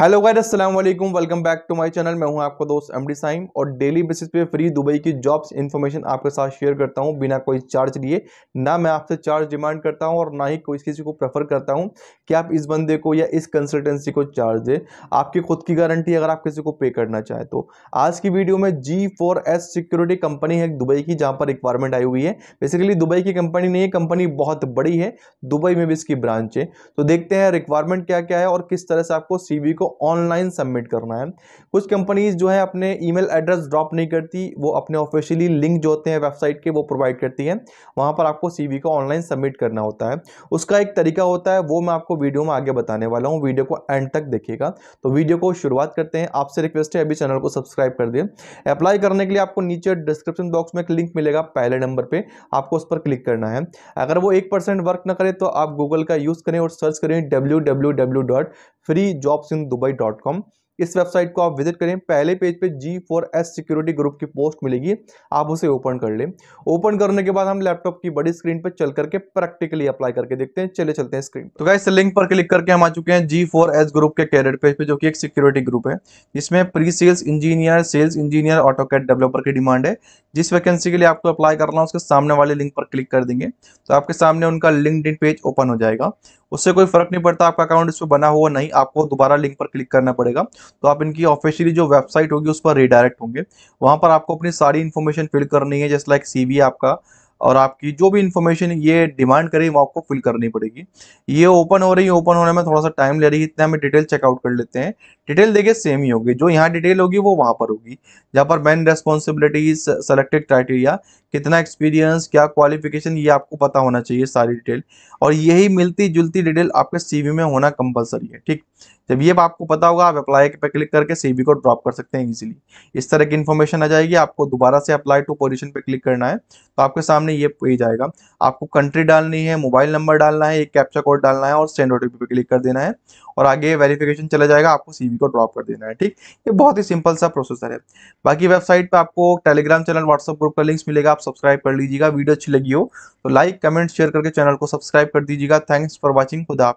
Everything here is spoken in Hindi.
हेलो गाइस अस्सलाम वालेकुम welcome back to my channel मैं हूं आपका दोस्त एमडी साइम और डेली बेसिस पे फ्री दुबई की जॉब्स इन्फॉर्मेशन आपके साथ शेयर करता हूं बिना कोई चार्ज लिए ना मैं आपसे चार्ज डिमांड करता हूं और ना ही कोई किसी को प्रेफर करता हूं कि आप इस बंदे को या इस कंसल्टेंसी को चार्ज दें आपकी खुद की गारंटी अगर आप किसी को पे करना चाहें तो आज की वीडियो में जी सिक्योरिटी कंपनी है दुबई की जहाँ पर रिक्वायरमेंट आई हुई है बेसिकली दुबई की कंपनी नहीं है कंपनी बहुत बड़ी है दुबई में भी इसकी ब्रांच है तो देखते हैं रिक्वायरमेंट क्या क्या है और किस तरह से आपको सी को ऑनलाइन सबमिट करना है कुछ कंपनीज़ जो है अपने ईमेल एड्रेस ड्रॉप नहीं करती वो अपने ऑफिशियली लिंक जो होते हैं वेबसाइट के वो प्रोवाइड करती हैं वहाँ पर आपको सी को ऑनलाइन सबमिट करना होता है उसका एक तरीका होता है वो मैं आपको वीडियो में आगे बताने वाला हूँ वीडियो को एंड तक देखिएगा तो वीडियो को शुरुआत करते हैं आपसे रिक्वेस्ट है अभी चैनल को सब्सक्राइब कर दें अप्लाई करने के लिए आपको नीचे डिस्क्रिप्शन बॉक्स में एक लिंक मिलेगा पहले नंबर पर आपको उस पर क्लिक करना है अगर वो एक वर्क न करे तो आप गूगल का यूज़ करें और सर्च करें डब्ल्यू दुबई डॉट कॉम इस वेबसाइट को आप विजिट करें पहले पेज पे G four S security group की पोस्ट मिलेगी आप उसे ओपन कर लें ओपन करने के बाद हम लैपटॉप की बड़ी स्क्रीन पर चल करके प्रैक्टिकली अप्लाई करके देखते हैं चले चलते हैं स्क्रीन तो इस लिंक पर क्लिक करके हम आ चुके हैं जी फॉर एस ग्रुप के कैरियर पेज पे जो कि एक सिक्योरिटी ग्रुप है इसमें pre sales engineer sales engineer AutoCAD developer की डिमांड है जिस वैकेंसी के लिए आपको अप्लाई करना है उसके सामने वाले लिंक पर क्लिक कर देंगे तो आपके सामने उनका लिंक पेज ओपन हो जाएगा उससे कोई फर्क नहीं पड़ता आपका अकाउंट इसमें बना हुआ नहीं आपको दोबारा लिंक पर क्लिक करना पड़ेगा तो आप इनकी ऑफिशियली जो वेबसाइट होगी उस पर रिडायरेक्ट होंगे वहाँ पर आपको अपनी सारी इन्फॉर्मेशन फिल करनी है जैसे लाइक सी आपका और आपकी जो भी इन्फॉर्मेशन ये डिमांड करेगी वो आपको फिल करनी पड़ेगी ये ओपन हो रही है ओपन होने में थोड़ा सा टाइम ले रही है इतना हमें डिटेल चेकआउट कर लेते हैं डिटेल देखिए सेम ही होगी जो यहाँ डिटेल होगी वो वहाँ पर होगी जहाँ पर मैन रेस्पॉन्सिबिलिटीज सेलेक्टेड क्राइटेरिया कितना एक्सपीरियंस क्या क्वालिफिकेशन ये आपको पता होना चाहिए सारी डिटेल और यही मिलती जुलती डिटेल आपके सीवी में होना कंपलसरी है ठीक जब ये आपको पता होगा आप अप्लाई पे क्लिक करके सीवी को ड्रॉप कर सकते हैं इजीली इस तरह की इन्फॉर्मेशन आ जाएगी आपको दोबारा से अप्लाई टू पोजीशन पे क्लिक करना है तो आपके सामने ये पेज आएगा आपको कंट्री डालनी है मोबाइल नंबर डालना है एक कैप्चा कोड डालना है और सेंड ओटीपी पे क्लिक कर देना है और आगे वेरिफिकेशन चला जाएगा आपको सीवी को ड्रॉप कर देना है ठीक ये बहुत ही सिंपल सा प्रोसेसर है बाकी वेबसाइट पर आपको टेलीग्राम चैनल व्हाट्सअप ग्रुप का लिंक्स मिलेगा आप सब्सक्राइब कर लीजिएगा वीडियो अच्छी लगी हो तो लाइक कमेंट शेयर करके चैनल को सब्सक्राइब कर दीजिएगा थैंक्स फॉर वॉचिंग खुदा